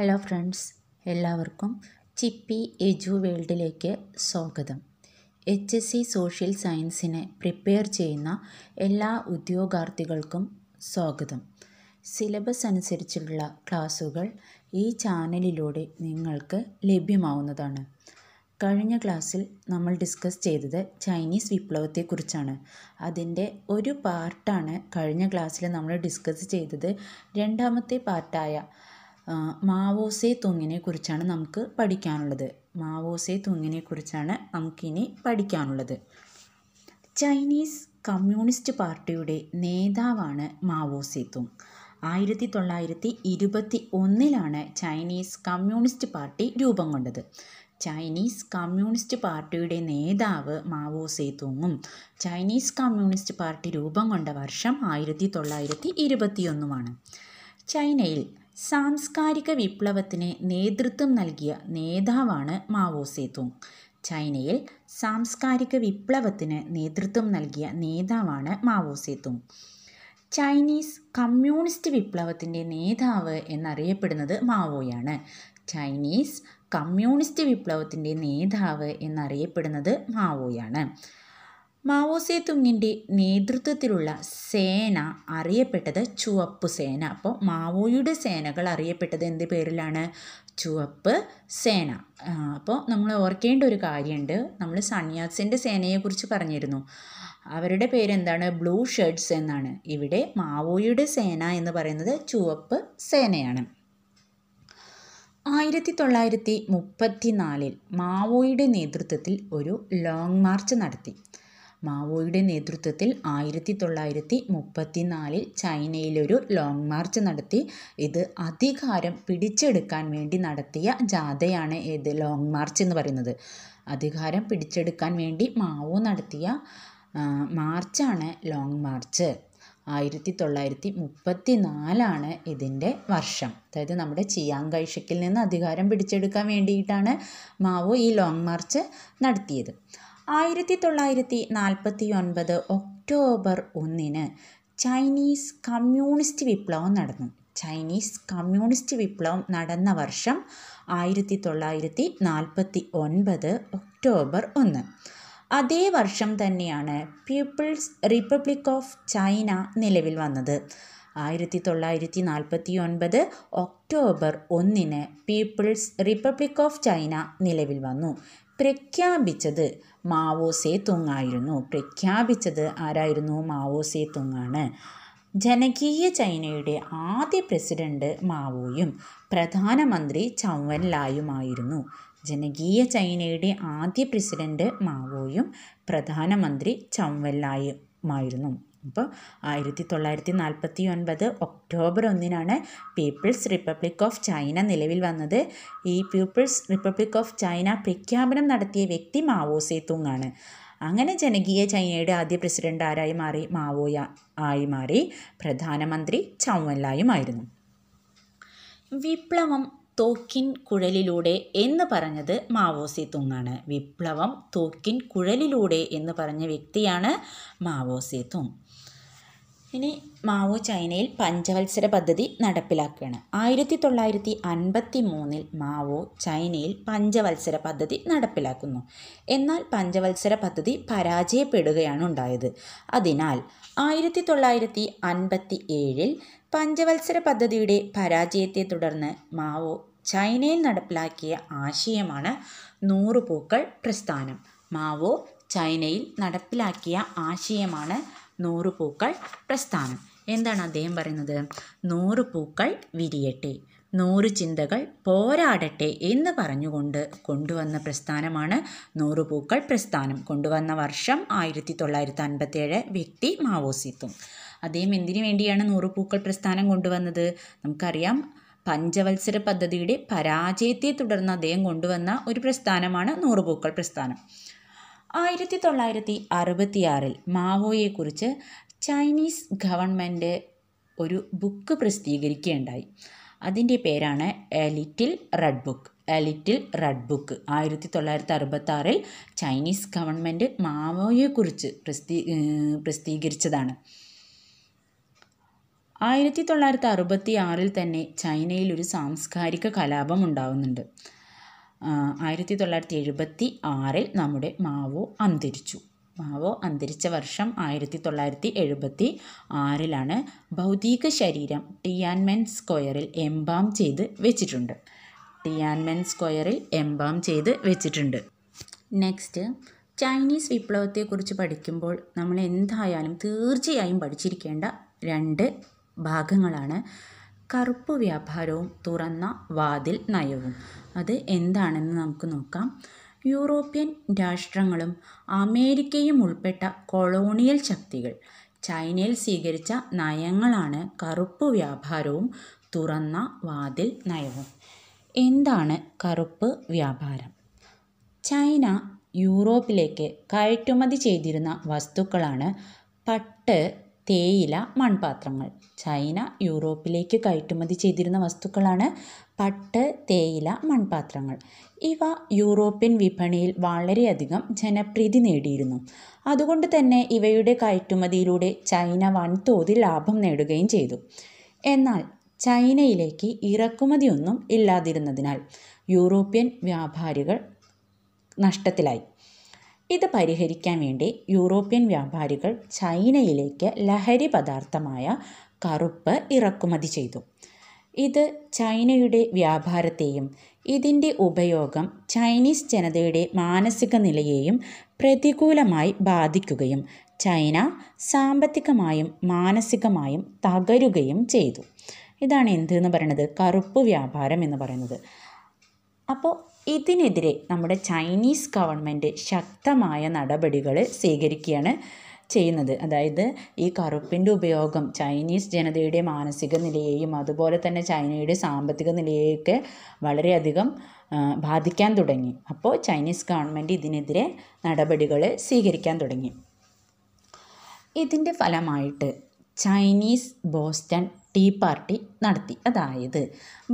hello friends എല്ലാവർക്കും ചിപ്പി edu വേൾഡിലേക്ക് സ്വാഗതം എച്ച് എസ് സി സോഷ്യൽ സയൻസിനെ പ്രിപ്പയർ ചെയ്യുന്ന എല്ലാ ഉദ്യോഗാർത്ഥികൾക്കും സ്വാഗതം സിലബസ് അനുസരിച്ചുള്ള ക്ലാസ്സുകൾ ഈ ചാനലിലൂടെ നിങ്ങൾക്ക് ലഭ്യമാവുന്നതാണ് കഴിഞ്ഞ ക്ലാസ്സിൽ നമ്മൾ ഡിസ്കസ് ചെയ്തത് ചൈനീസ് വിപ്ലവത്തെക്കുറിച്ചാണ് അതിൻ്റെ ഒരു പാർട്ടാണ് കഴിഞ്ഞ ക്ലാസ്സിൽ നമ്മൾ ഡിസ്കസ് ചെയ്തത് രണ്ടാമത്തെ പാർട്ടായ മാവോസെ തുങ്ങിനെ കുറിച്ചാണ് നമുക്ക് പഠിക്കാനുള്ളത് മാവോസെ തുങ്ങിനെ കുറിച്ചാണ് നമുക്കിനി പഠിക്കാനുള്ളത് ചൈനീസ് കമ്മ്യൂണിസ്റ്റ് പാർട്ടിയുടെ നേതാവാണ് മാവോസെ തുങ് ആയിരത്തി തൊള്ളായിരത്തി ഇരുപത്തി ഒന്നിലാണ് ചൈനീസ് കമ്മ്യൂണിസ്റ്റ് പാർട്ടി രൂപം കൊണ്ടത് ചൈനീസ് കമ്മ്യൂണിസ്റ്റ് പാർട്ടിയുടെ നേതാവ് മാവോ സേതുങ്ങും ചൈനീസ് കമ്മ്യൂണിസ്റ്റ് പാർട്ടി രൂപം കൊണ്ട വർഷം ആയിരത്തി തൊള്ളായിരത്തി ഇരുപത്തിയൊന്നുമാണ് ചൈനയിൽ സാംസ്കാരിക വിപ്ലവത്തിന് നേതൃത്വം നൽകിയ നേതാവാണ് മാവോ സേതുങ് ചൈനയിൽ സാംസ്കാരിക വിപ്ലവത്തിന് നേതൃത്വം നൽകിയ നേതാവാണ് മാവോ സേതുങ് ചൈനീസ് കമ്മ്യൂണിസ്റ്റ് വിപ്ലവത്തിൻ്റെ നേതാവ് എന്നറിയപ്പെടുന്നത് മാവോയാണ് ചൈനീസ് കമ്മ്യൂണിസ്റ്റ് വിപ്ലവത്തിൻ്റെ നേതാവ് എന്നറിയപ്പെടുന്നത് മാവോയാണ് മാവോസെ തുങ്ങിൻ്റെ നേതൃത്വത്തിലുള്ള സേന അറിയപ്പെട്ടത് ചുവപ്പ് സേന അപ്പോൾ മാവോയുടെ സേനകൾ അറിയപ്പെട്ടത് എന്ത് പേരിലാണ് ചുവപ്പ് സേന അപ്പോൾ നമ്മൾ ഓർക്കേണ്ട ഒരു കാര്യമുണ്ട് നമ്മൾ സന്യാസിൻ്റെ സേനയെക്കുറിച്ച് പറഞ്ഞിരുന്നു അവരുടെ പേരെന്താണ് ബ്ലൂ ഷർട്ട്സ് എന്നാണ് ഇവിടെ മാവോയുടെ സേന എന്ന് പറയുന്നത് ചുവപ്പ് സേനയാണ് ആയിരത്തി തൊള്ളായിരത്തി മുപ്പത്തി മാവോയുടെ നേതൃത്വത്തിൽ ഒരു ലോങ് മാർച്ച് നടത്തി മാവോയുടെ നേതൃത്വത്തിൽ ആയിരത്തി തൊള്ളായിരത്തി മുപ്പത്തിനാലിൽ ചൈനയിലൊരു ലോങ് മാർച്ച് നടത്തി ഇത് അധികാരം പിടിച്ചെടുക്കാൻ വേണ്ടി നടത്തിയ ജാഥയാണ് ഏത് ലോങ് മാർച്ച് എന്ന് പറയുന്നത് അധികാരം പിടിച്ചെടുക്കാൻ വേണ്ടി മാവോ നടത്തിയ മാർച്ചാണ് ലോങ് മാർച്ച് ആയിരത്തി തൊള്ളായിരത്തി മുപ്പത്തി നാലാണ് ഇതിൻ്റെ വർഷം അതായത് നമ്മുടെ ചിയാങ് കൈഷക്കിൽ നിന്ന് അധികാരം പിടിച്ചെടുക്കാൻ വേണ്ടിയിട്ടാണ് മാവോ ഈ ലോങ് മാർച്ച് നടത്തിയത് ആയിരത്തി തൊള്ളായിരത്തി നാൽപ്പത്തി ഒൻപത് ഒക്ടോബർ ഒന്നിന് ചൈനീസ് കമ്മ്യൂണിസ്റ്റ് വിപ്ലവം നടന്നു ചൈനീസ് കമ്മ്യൂണിസ്റ്റ് വിപ്ലവം നടന്ന വർഷം ആയിരത്തി തൊള്ളായിരത്തി നാൽപ്പത്തി ഒൻപത് ഒക്ടോബർ ഒന്ന് അതേ വർഷം തന്നെയാണ് പീപ്പിൾസ് റിപ്പബ്ലിക് ഓഫ് ചൈന നിലവിൽ വന്നത് ആയിരത്തി തൊള്ളായിരത്തി നാൽപ്പത്തി ഒൻപത് ഒക്ടോബർ ഒന്നിന് പീപ്പിൾസ് റിപ്പബ്ലിക് ഓഫ് ചൈന നിലവിൽ വന്നു പ്രഖ്യാപിച്ചത് മാവോ സേ തുങ് ആയിരുന്നു പ്രഖ്യാപിച്ചത് ആരായിരുന്നു മാവോ സേ തുങ്ങാണ് ജനകീയ ചൈനയുടെ ആദ്യ പ്രസിഡന്റ് മാവോയും പ്രധാനമന്ത്രി ലായുമായിരുന്നു ജനകീയ ചൈനയുടെ ആദ്യ പ്രസിഡന്റ് മാവോയും പ്രധാനമന്ത്രി ലായുമായിരുന്നു അപ്പോൾ ആയിരത്തി തൊള്ളായിരത്തി നാൽപ്പത്തി ഒൻപത് ഒക്ടോബർ ഒന്നിനാണ് പീപ്പിൾസ് റിപ്പബ്ലിക് ഓഫ് ചൈന നിലവിൽ വന്നത് ഈ പീപ്പിൾസ് റിപ്പബ്ലിക് ഓഫ് ചൈന പ്രഖ്യാപനം നടത്തിയ വ്യക്തി മാവോ സേതുങ് ആണ് അങ്ങനെ ജനകീയ ചൈനയുടെ ആദ്യ പ്രസിഡന്റ് ആരായി മാറി മാവോയ ആയി മാറി പ്രധാനമന്ത്രി ചൗവല്ലായുമായിരുന്നു വിപ്ലവം തോക്കിൻ കുഴലിലൂടെ എന്ന് പറഞ്ഞത് മാവോ സേതുങ് ആണ് വിപ്ലവം തോക്കിൻ കുഴലിലൂടെ എന്ന് പറഞ്ഞ വ്യക്തിയാണ് മാവോ തുങ് ഇനി മാവോ ചൈനയിൽ പഞ്ചവത്സര പദ്ധതി നടപ്പിലാക്കുകയാണ് ആയിരത്തി തൊള്ളായിരത്തി അൻപത്തി മൂന്നിൽ മാവോ ചൈനയിൽ പഞ്ചവത്സര പദ്ധതി നടപ്പിലാക്കുന്നു എന്നാൽ പഞ്ചവത്സര പദ്ധതി പരാജയപ്പെടുകയാണ് ഉണ്ടായത് അതിനാൽ ആയിരത്തി തൊള്ളായിരത്തി അൻപത്തി ഏഴിൽ പഞ്ചവത്സര പദ്ധതിയുടെ പരാജയത്തെ തുടർന്ന് മാവോ ചൈനയിൽ നടപ്പിലാക്കിയ ആശയമാണ് നൂറുപൂക്കൾ പൂക്കൾ പ്രസ്ഥാനം മാവോ ചൈനയിൽ നടപ്പിലാക്കിയ ആശയമാണ് നൂറ് പൂക്കൾ പ്രസ്ഥാനം എന്താണ് അദ്ദേഹം പറയുന്നത് നൂറ് പൂക്കൾ വിരിയട്ടെ നൂറ് ചിന്തകൾ പോരാടട്ടെ എന്ന് പറഞ്ഞുകൊണ്ട് കൊണ്ടുവന്ന പ്രസ്ഥാനമാണ് നൂറ് പൂക്കൾ പ്രസ്ഥാനം കൊണ്ടുവന്ന വർഷം ആയിരത്തി തൊള്ളായിരത്തി അൻപത്തേഴ് വ്യക്തി മാവോസിത്തും അദ്ദേഹം എന്തിനു വേണ്ടിയാണ് നൂറ് പൂക്കൾ പ്രസ്ഥാനം കൊണ്ടുവന്നത് നമുക്കറിയാം പഞ്ചവത്സര പദ്ധതിയുടെ പരാജയത്തെ തുടർന്ന് അദ്ദേഹം കൊണ്ടുവന്ന ഒരു പ്രസ്ഥാനമാണ് നൂറുപൂക്കൾ പ്രസ്ഥാനം ആയിരത്തി തൊള്ളായിരത്തി അറുപത്തിയാറിൽ മാവോയെക്കുറിച്ച് ചൈനീസ് ഗവൺമെൻറ് ഒരു ബുക്ക് പ്രസിദ്ധീകരിക്കുകയുണ്ടായി അതിൻ്റെ പേരാണ് a little red book a little red book ആയിരത്തി തൊള്ളായിരത്തി അറുപത്തി ആറിൽ ചൈനീസ് ഗവൺമെൻറ് മാവോയെക്കുറിച്ച് പ്രസിദ്ധീ പ്രസിദ്ധീകരിച്ചതാണ് ആയിരത്തി തൊള്ളായിരത്തി അറുപത്തി ആറിൽ തന്നെ ചൈനയിൽ ഒരു സാംസ്കാരിക കലാപം ഉണ്ടാവുന്നുണ്ട് ആയിരത്തി തൊള്ളായിരത്തി എഴുപത്തി ആറിൽ നമ്മുടെ മാവോ അന്തരിച്ചു മാവോ അന്തരിച്ച വർഷം ആയിരത്തി തൊള്ളായിരത്തി എഴുപത്തി ആറിലാണ് ഭൗതിക ശരീരം ടിയാൻമെൻ സ്ക്വയറിൽ എംബാം ചെയ്ത് വെച്ചിട്ടുണ്ട് ടിയാൻമെൻ സ്ക്വയറിൽ എംബാം ചെയ്ത് വെച്ചിട്ടുണ്ട് നെക്സ്റ്റ് ചൈനീസ് വിപ്ലവത്തെക്കുറിച്ച് പഠിക്കുമ്പോൾ നമ്മൾ എന്തായാലും തീർച്ചയായും പഠിച്ചിരിക്കേണ്ട രണ്ട് ഭാഗങ്ങളാണ് കറുപ്പ് വ്യാപാരവും തുറന്ന വാതിൽ നയവും അത് എന്താണെന്ന് നമുക്ക് നോക്കാം യൂറോപ്യൻ രാഷ്ട്രങ്ങളും അമേരിക്കയും ഉൾപ്പെട്ട കൊളോണിയൽ ശക്തികൾ ചൈനയിൽ സ്വീകരിച്ച നയങ്ങളാണ് കറുപ്പ് വ്യാപാരവും തുറന്ന വാതിൽ നയവും എന്താണ് കറുപ്പ് വ്യാപാരം ചൈന യൂറോപ്പിലേക്ക് കയറ്റുമതി ചെയ്തിരുന്ന വസ്തുക്കളാണ് പട്ട് തേയില മൺപാത്രങ്ങൾ ചൈന യൂറോപ്പിലേക്ക് കയറ്റുമതി ചെയ്തിരുന്ന വസ്തുക്കളാണ് പട്ട് തേയില മൺപാത്രങ്ങൾ ഇവ യൂറോപ്യൻ വിപണിയിൽ വളരെയധികം ജനപ്രീതി നേടിയിരുന്നു അതുകൊണ്ട് തന്നെ ഇവയുടെ കയറ്റുമതിയിലൂടെ ചൈന വൻതോതിൽ ലാഭം നേടുകയും ചെയ്തു എന്നാൽ ചൈനയിലേക്ക് ഇറക്കുമതിയൊന്നും ഇല്ലാതിരുന്നതിനാൽ യൂറോപ്യൻ വ്യാപാരികൾ നഷ്ടത്തിലായി ഇത് പരിഹരിക്കാൻ വേണ്ടി യൂറോപ്യൻ വ്യാപാരികൾ ചൈനയിലേക്ക് ലഹരി പദാർത്ഥമായ കറുപ്പ് ഇറക്കുമതി ചെയ്തു ഇത് ചൈനയുടെ വ്യാപാരത്തെയും ഇതിൻ്റെ ഉപയോഗം ചൈനീസ് ജനതയുടെ മാനസിക നിലയെയും പ്രതികൂലമായി ബാധിക്കുകയും ചൈന സാമ്പത്തികമായും മാനസികമായും തകരുകയും ചെയ്തു ഇതാണ് എന്തെന്ന് പറയുന്നത് കറുപ്പ് വ്യാപാരം എന്ന് പറയുന്നത് അപ്പോൾ ഇതിനെതിരെ നമ്മുടെ ചൈനീസ് ഗവൺമെൻറ് ശക്തമായ നടപടികൾ സ്വീകരിക്കുകയാണ് ചെയ്യുന്നത് അതായത് ഈ കറുപ്പിൻ്റെ ഉപയോഗം ചൈനീസ് ജനതയുടെ മാനസിക നിലയെയും അതുപോലെ തന്നെ ചൈനയുടെ സാമ്പത്തിക നിലയെയൊക്കെ വളരെയധികം ബാധിക്കാൻ തുടങ്ങി അപ്പോൾ ചൈനീസ് ഗവൺമെൻറ് ഇതിനെതിരെ നടപടികൾ സ്വീകരിക്കാൻ തുടങ്ങി ഇതിൻ്റെ ഫലമായിട്ട് ചൈനീസ് ബോസ്റ്റൺ ടീ പാർട്ടി നടത്തി അതായത്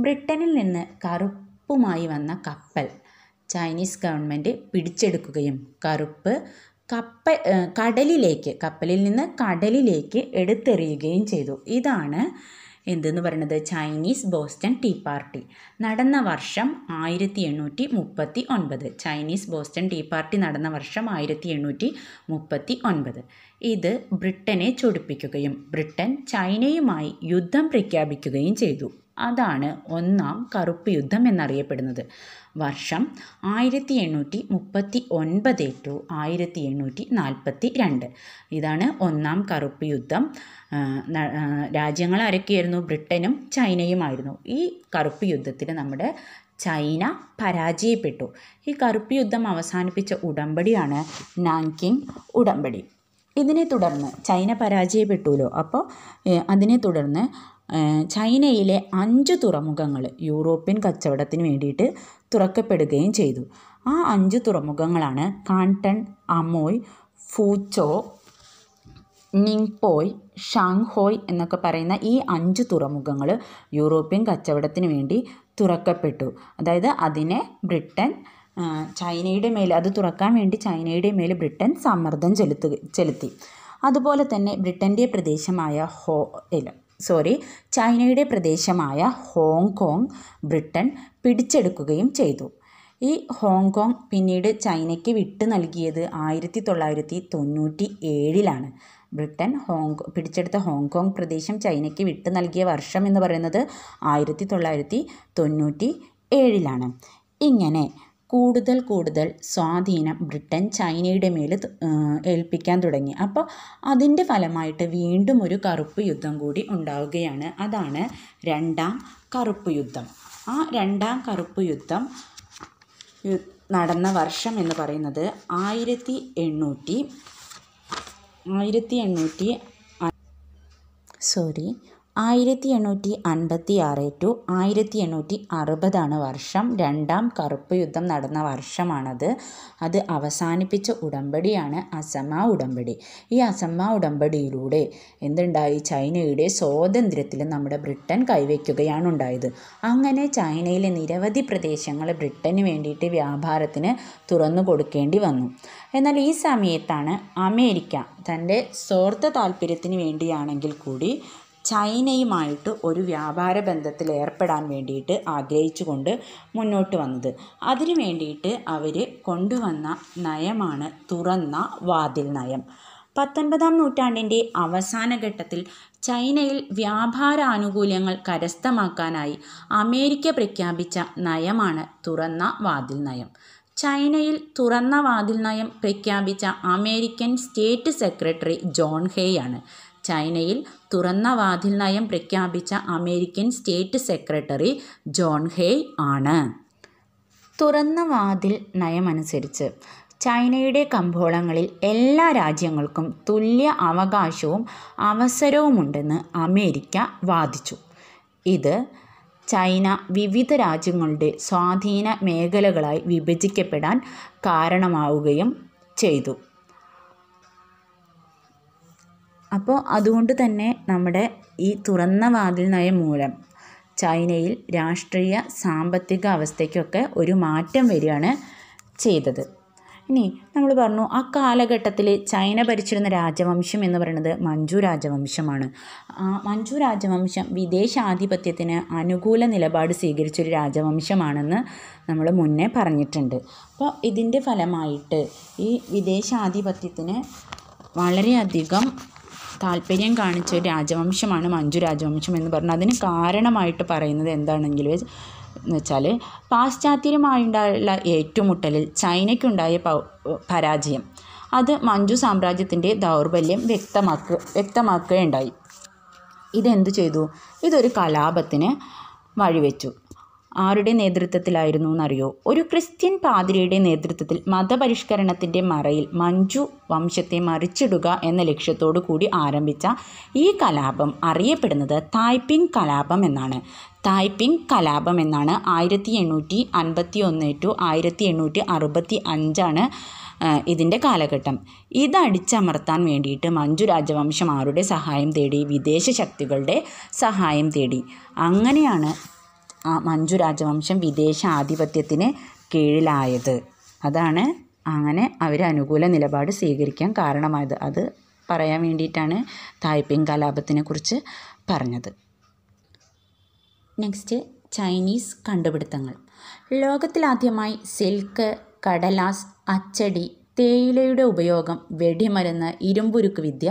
ബ്രിട്ടനിൽ നിന്ന് കറുപ്പ് കറുപ്പുമായി വന്ന കപ്പൽ ചൈനീസ് ഗവൺമെൻറ് പിടിച്ചെടുക്കുകയും കറുപ്പ് കപ്പൽ കടലിലേക്ക് കപ്പലിൽ നിന്ന് കടലിലേക്ക് എടുത്തെറിയുകയും ചെയ്തു ഇതാണ് എന്തെന്ന് പറയുന്നത് ചൈനീസ് ബോസ്റ്റൺ ടീ പാർട്ടി നടന്ന വർഷം ആയിരത്തി എണ്ണൂറ്റി മുപ്പത്തി ഒൻപത് ചൈനീസ് ബോസ്റ്റൺ ടീ പാർട്ടി നടന്ന വർഷം ആയിരത്തി എണ്ണൂറ്റി മുപ്പത്തി ഒൻപത് ഇത് ബ്രിട്ടനെ ചൊടിപ്പിക്കുകയും ബ്രിട്ടൻ ചൈനയുമായി യുദ്ധം പ്രഖ്യാപിക്കുകയും ചെയ്തു അതാണ് ഒന്നാം കറുപ്പ് യുദ്ധം എന്നറിയപ്പെടുന്നത് വർഷം ആയിരത്തി എണ്ണൂറ്റി മുപ്പത്തി ഒൻപത് ടു ആയിരത്തി എണ്ണൂറ്റി നാൽപ്പത്തി രണ്ട് ഇതാണ് ഒന്നാം കറുപ്പ് യുദ്ധം രാജ്യങ്ങൾ ആരൊക്കെയായിരുന്നു ബ്രിട്ടനും ചൈനയുമായിരുന്നു ഈ കറുപ്പ് യുദ്ധത്തിൽ നമ്മുടെ ചൈന പരാജയപ്പെട്ടു ഈ കറുപ്പ് യുദ്ധം അവസാനിപ്പിച്ച ഉടമ്പടിയാണ് നാങ്കിങ് ഉടമ്പടി ഇതിനെ തുടർന്ന് ചൈന പരാജയപ്പെട്ടുല്ലോ അപ്പോൾ അതിനെ തുടർന്ന് ചൈനയിലെ അഞ്ച് തുറമുഖങ്ങൾ യൂറോപ്യൻ കച്ചവടത്തിന് വേണ്ടിയിട്ട് തുറക്കപ്പെടുകയും ചെയ്തു ആ അഞ്ച് തുറമുഖങ്ങളാണ് കാൺടൺ അമോയ് ഫൂച്ചോ നിങ്പോയ് ഷാങ്ഹോയ് എന്നൊക്കെ പറയുന്ന ഈ അഞ്ച് തുറമുഖങ്ങൾ യൂറോപ്യൻ കച്ചവടത്തിന് വേണ്ടി തുറക്കപ്പെട്ടു അതായത് അതിനെ ബ്രിട്ടൻ ചൈനയുടെ മേൽ അത് തുറക്കാൻ വേണ്ടി ചൈനയുടെ മേൽ ബ്രിട്ടൻ സമ്മർദ്ദം ചെലുത്തുക ചെലുത്തി അതുപോലെ തന്നെ ബ്രിട്ടൻ്റെ പ്രദേശമായ ഹോ ഇല്ല സോറി ചൈനയുടെ പ്രദേശമായ ഹോങ്കോങ് ബ്രിട്ടൻ പിടിച്ചെടുക്കുകയും ചെയ്തു ഈ ഹോങ്കോങ് പിന്നീട് ചൈനയ്ക്ക് വിട്ടു നൽകിയത് ആയിരത്തി തൊള്ളായിരത്തി തൊണ്ണൂറ്റി ഏഴിലാണ് ബ്രിട്ടൻ ഹോങ്കോ പിടിച്ചെടുത്ത ഹോങ്കോങ് പ്രദേശം ചൈനയ്ക്ക് വിട്ടു നൽകിയ വർഷം എന്ന് പറയുന്നത് ആയിരത്തി തൊള്ളായിരത്തി തൊണ്ണൂറ്റി ഏഴിലാണ് ഇങ്ങനെ കൂടുതൽ കൂടുതൽ സ്വാധീനം ബ്രിട്ടൻ ചൈനയുടെ മേൽ ഏൽപ്പിക്കാൻ തുടങ്ങി അപ്പോൾ അതിൻ്റെ ഫലമായിട്ട് വീണ്ടും ഒരു കറുപ്പ് യുദ്ധം കൂടി ഉണ്ടാവുകയാണ് അതാണ് രണ്ടാം കറുപ്പ് യുദ്ധം ആ രണ്ടാം കറുപ്പ് യുദ്ധം നടന്ന വർഷം എന്ന് പറയുന്നത് ആയിരത്തി എണ്ണൂറ്റി ആയിരത്തി എണ്ണൂറ്റി സോറി ആയിരത്തി എണ്ണൂറ്റി അൻപത്തി ആറ് ടു ആയിരത്തി എണ്ണൂറ്റി അറുപതാണ് വർഷം രണ്ടാം കറുപ്പ് യുദ്ധം നടന്ന വർഷമാണത് അത് അവസാനിപ്പിച്ച ഉടമ്പടിയാണ് അസമ ഉടമ്പടി ഈ അസമ ഉടമ്പടിയിലൂടെ എന്തുണ്ടായി ചൈനയുടെ സ്വാതന്ത്ര്യത്തിൽ നമ്മുടെ ബ്രിട്ടൻ കൈവയ്ക്കുകയാണ് ഉണ്ടായത് അങ്ങനെ ചൈനയിലെ നിരവധി പ്രദേശങ്ങൾ ബ്രിട്ടന് വേണ്ടിയിട്ട് വ്യാപാരത്തിന് തുറന്നു കൊടുക്കേണ്ടി വന്നു എന്നാൽ ഈ സമയത്താണ് അമേരിക്ക തൻ്റെ സ്വാർത്ഥ താല്പര്യത്തിന് വേണ്ടിയാണെങ്കിൽ കൂടി ചൈനയുമായിട്ട് ഒരു വ്യാപാര ബന്ധത്തിൽ ഏർപ്പെടാൻ വേണ്ടിയിട്ട് ആഗ്രഹിച്ചുകൊണ്ട് മുന്നോട്ട് വന്നത് അതിനു വേണ്ടിയിട്ട് അവർ കൊണ്ടുവന്ന നയമാണ് തുറന്ന വാതിൽ നയം പത്തൊൻപതാം നൂറ്റാണ്ടിൻ്റെ അവസാന ഘട്ടത്തിൽ ചൈനയിൽ വ്യാപാര ആനുകൂല്യങ്ങൾ കരസ്ഥമാക്കാനായി അമേരിക്ക പ്രഖ്യാപിച്ച നയമാണ് തുറന്ന വാതിൽ നയം ചൈനയിൽ തുറന്ന വാതിൽ നയം പ്രഖ്യാപിച്ച അമേരിക്കൻ സ്റ്റേറ്റ് സെക്രട്ടറി ജോൺ ഹേയാണ് ചൈനയിൽ തുറന്ന വാതിൽ നയം പ്രഖ്യാപിച്ച American state secretary John Hay ആണ് തുറന്ന വാതിൽ നയമനുസരിച്ച് ചൈനയുടെ കമ്പോളങ്ങളിൽ എല്ലാ രാജ്യങ്ങൾക്കും തുല്യ അവകാശവും അവസരവുമുണ്ടെന്ന് അമേരിക്ക വാദിച്ചു ഇത് ചൈന വിവിധ രാജ്യങ്ങളുടെ സ്വാധീന മേഖലകളായി വിഭജിക്കപ്പെടാൻ കാരണമാവുകയും ചെയ്തു അപ്പോൾ അതുകൊണ്ട് തന്നെ നമ്മുടെ ഈ തുറന്ന വാതിൽ നയം മൂലം ചൈനയിൽ രാഷ്ട്രീയ സാമ്പത്തിക അവസ്ഥയ്ക്കൊക്കെ ഒരു മാറ്റം വരികയാണ് ചെയ്തത് ഇനി നമ്മൾ പറഞ്ഞു ആ കാലഘട്ടത്തിൽ ചൈന ഭരിച്ചിരുന്ന രാജവംശം എന്ന് പറയുന്നത് മഞ്ജു രാജവംശമാണ് ആ മഞ്ജു രാജവംശം വിദേശാധിപത്യത്തിന് അനുകൂല നിലപാട് സ്വീകരിച്ചൊരു രാജവംശമാണെന്ന് നമ്മൾ മുന്നേ പറഞ്ഞിട്ടുണ്ട് അപ്പോൾ ഇതിൻ്റെ ഫലമായിട്ട് ഈ വിദേശാധിപത്യത്തിന് വളരെയധികം താല്പര്യം കാണിച്ച ഒരു രാജവംശമാണ് മഞ്ജു രാജവംശം എന്ന് പറഞ്ഞാൽ അതിന് കാരണമായിട്ട് പറയുന്നത് എന്താണെങ്കിൽ എന്ന് വെച്ചാൽ പാശ്ചാത്യരുമായുണ്ടായുള്ള ഏറ്റുമുട്ടലിൽ ചൈനയ്ക്കുണ്ടായ പരാജയം അത് മഞ്ജു സാമ്രാജ്യത്തിൻ്റെ ദൗർബല്യം വ്യക്തമാക്കുക വ്യക്തമാക്കുകയുണ്ടായി ഇതെന്തു ചെയ്തു ഇതൊരു കലാപത്തിന് വഴിവെച്ചു ആരുടെ നേതൃത്വത്തിലായിരുന്നു എന്നറിയോ ഒരു ക്രിസ്ത്യൻ പാതിരിയുടെ നേതൃത്വത്തിൽ മതപരിഷ്കരണത്തിൻ്റെ മറയിൽ മഞ്ജു വംശത്തെ മറിച്ചിടുക എന്ന ലക്ഷ്യത്തോടു കൂടി ആരംഭിച്ച ഈ കലാപം അറിയപ്പെടുന്നത് തായ്പിങ് കലാപം എന്നാണ് തായ്പിങ് കലാപം എന്നാണ് ആയിരത്തി എണ്ണൂറ്റി അൻപത്തി ഒന്ന് ടു ആയിരത്തി എണ്ണൂറ്റി അറുപത്തി അഞ്ചാണ് ഇതിൻ്റെ കാലഘട്ടം ഇത് അടിച്ചമർത്താൻ വേണ്ടിയിട്ട് മഞ്ജു രാജവംശം ആരുടെ സഹായം തേടി വിദേശ ശക്തികളുടെ സഹായം തേടി അങ്ങനെയാണ് മഞ്ജു രാജവംശം വിദേശ ആധിപത്യത്തിന് കീഴിലായത് അതാണ് അങ്ങനെ അവർ അനുകൂല നിലപാട് സ്വീകരിക്കാൻ കാരണമായത് അത് പറയാൻ വേണ്ടിയിട്ടാണ് തായ്പിൻ കലാപത്തിനെ കുറിച്ച് പറഞ്ഞത് നെക്സ്റ്റ് ചൈനീസ് കണ്ടുപിടുത്തങ്ങൾ ലോകത്തിലാദ്യമായി സിൽക്ക് കടലാസ് അച്ചടി തേയിലയുടെ ഉപയോഗം വെടിമരുന്ന് ഇരുമ്പുരുക്ക് വിദ്യ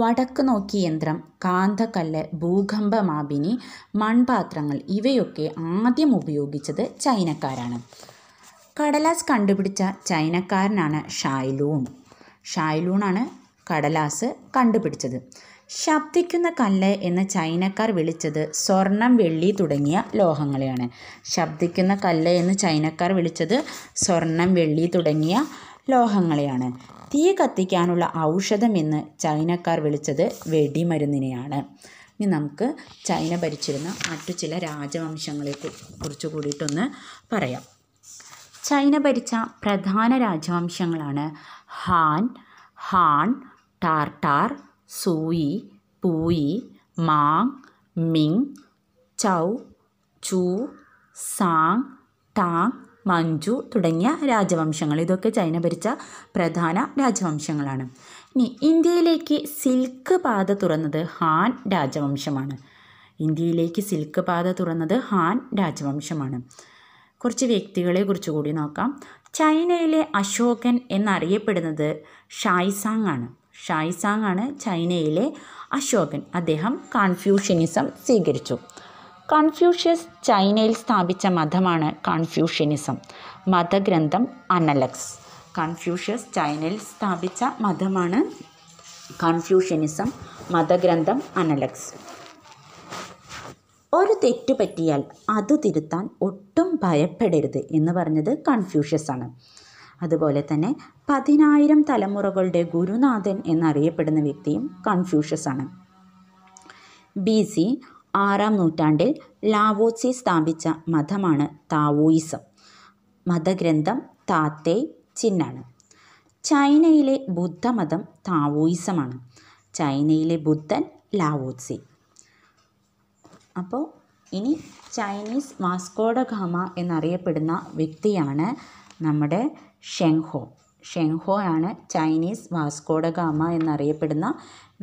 വടക്ക് നോക്കി യന്ത്രം കാന്തക്കല്ല് ഭൂകമ്പമാബിനി മൺപാത്രങ്ങൾ ഇവയൊക്കെ ആദ്യം ഉപയോഗിച്ചത് ചൈനക്കാരാണ് കടലാസ് കണ്ടുപിടിച്ച ചൈനക്കാരനാണ് ഷായ്ലൂൺ ഷായ്ലൂണാണ് കടലാസ് കണ്ടുപിടിച്ചത് ശബ്ദിക്കുന്ന കല്ല് എന്ന് ചൈനക്കാർ വിളിച്ചത് സ്വർണം വെള്ളി തുടങ്ങിയ ലോഹങ്ങളെയാണ് ശബ്ദിക്കുന്ന കല്ല് എന്ന് ചൈനക്കാർ വിളിച്ചത് സ്വർണം വെള്ളി തുടങ്ങിയ ലോഹങ്ങളെയാണ് തീ കത്തിക്കാനുള്ള എന്ന് ചൈനക്കാർ വിളിച്ചത് വെടിമരുന്നിനെയാണ് ഇനി നമുക്ക് ചൈന ഭരിച്ചിരുന്ന മറ്റു ചില രാജവംശങ്ങളെ കുറിച്ച് കൂടിയിട്ടൊന്ന് പറയാം ചൈന ഭരിച്ച പ്രധാന രാജവംശങ്ങളാണ് ഹാൻ ഹാൺ ടാർട്ടാർ സൂയി പൂയി മാങ് മിങ് ചൗ ചൂ സാങ് ടാങ് മഞ്ജു തുടങ്ങിയ രാജവംശങ്ങൾ ഇതൊക്കെ ചൈന ഭരിച്ച പ്രധാന രാജവംശങ്ങളാണ് ഇനി ഇന്ത്യയിലേക്ക് സിൽക്ക് പാത തുറന്നത് ഹാൻ രാജവംശമാണ് ഇന്ത്യയിലേക്ക് സിൽക്ക് പാത തുറന്നത് ഹാൻ രാജവംശമാണ് കുറച്ച് വ്യക്തികളെ കുറിച്ച് കൂടി നോക്കാം ചൈനയിലെ അശോകൻ എന്നറിയപ്പെടുന്നത് ഷായ്സാങ് ആണ് ഷായ്സാങ് ആണ് ചൈനയിലെ അശോകൻ അദ്ദേഹം കൺഫ്യൂഷനിസം സ്വീകരിച്ചു കൺഫ്യൂഷ്യസ് ചൈനയിൽ സ്ഥാപിച്ച മതമാണ് കൺഫ്യൂഷ്യനിസം മതഗ്രന്ഥം അനലക്സ് കൺഫ്യൂഷ്യസ് ചൈനയിൽ സ്ഥാപിച്ച മതമാണ് കൺഫ്യൂഷ്യനിസം മതഗ്രന്ഥം അനലക്സ് ഒരു തെറ്റ് പറ്റിയാൽ അത് തിരുത്താൻ ഒട്ടും ഭയപ്പെടരുത് എന്ന് പറഞ്ഞത് കൺഫ്യൂഷ്യസ് ആണ് അതുപോലെ തന്നെ പതിനായിരം തലമുറകളുടെ ഗുരുനാഥൻ എന്നറിയപ്പെടുന്ന വ്യക്തിയും കൺഫ്യൂഷ്യസ് ആണ് ബി സി ആറാം നൂറ്റാണ്ടിൽ ലാവോസി സ്ഥാപിച്ച മതമാണ് താവോയിസം മതഗ്രന്ഥം താത്തേ ചിന്നാണ് ചൈനയിലെ ബുദ്ധമതം താവോയിസമാണ് ചൈനയിലെ ബുദ്ധൻ ലാവോസി അപ്പോൾ ഇനി ചൈനീസ് മാസ്കോഡ ഗാമ എന്നറിയപ്പെടുന്ന വ്യക്തിയാണ് നമ്മുടെ ഷെങ്ഹോ ഷെങ്ഹോ ആണ് ചൈനീസ് വാസ്കോഡ ഗാമ എന്നറിയപ്പെടുന്ന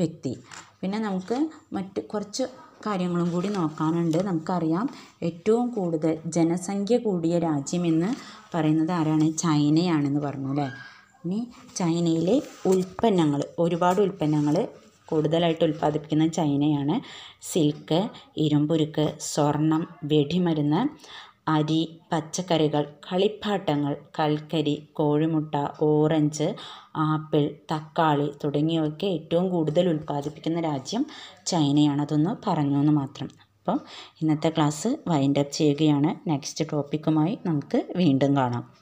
വ്യക്തി പിന്നെ നമുക്ക് മറ്റ് കുറച്ച് കാര്യങ്ങളും കൂടി നോക്കാനുണ്ട് നമുക്കറിയാം ഏറ്റവും കൂടുതൽ ജനസംഖ്യ കൂടിയ രാജ്യമെന്ന് പറയുന്നത് ആരാണ് ചൈനയാണെന്ന് പറഞ്ഞു അല്ലേ ഇനി ചൈനയിലെ ഉൽപ്പന്നങ്ങൾ ഒരുപാട് ഉൽപ്പന്നങ്ങൾ കൂടുതലായിട്ട് ഉൽപ്പാദിപ്പിക്കുന്നത് ചൈനയാണ് സിൽക്ക് ഇരുമ്പുരുക്ക് സ്വർണം വെടിമരുന്ന് അരി പച്ചക്കറികൾ കളിപ്പാട്ടങ്ങൾ കൽക്കരി കോഴിമുട്ട ഓറഞ്ച് ആപ്പിൾ തക്കാളി തുടങ്ങിയവയൊക്കെ ഏറ്റവും കൂടുതൽ ഉൽപ്പാദിപ്പിക്കുന്ന രാജ്യം ചൈനയാണ് അതൊന്ന് പറഞ്ഞു എന്ന് മാത്രം അപ്പം ഇന്നത്തെ ക്ലാസ് വൈൻഡപ്പ് ചെയ്യുകയാണ് നെക്സ്റ്റ് ടോപ്പിക്കുമായി നമുക്ക് വീണ്ടും കാണാം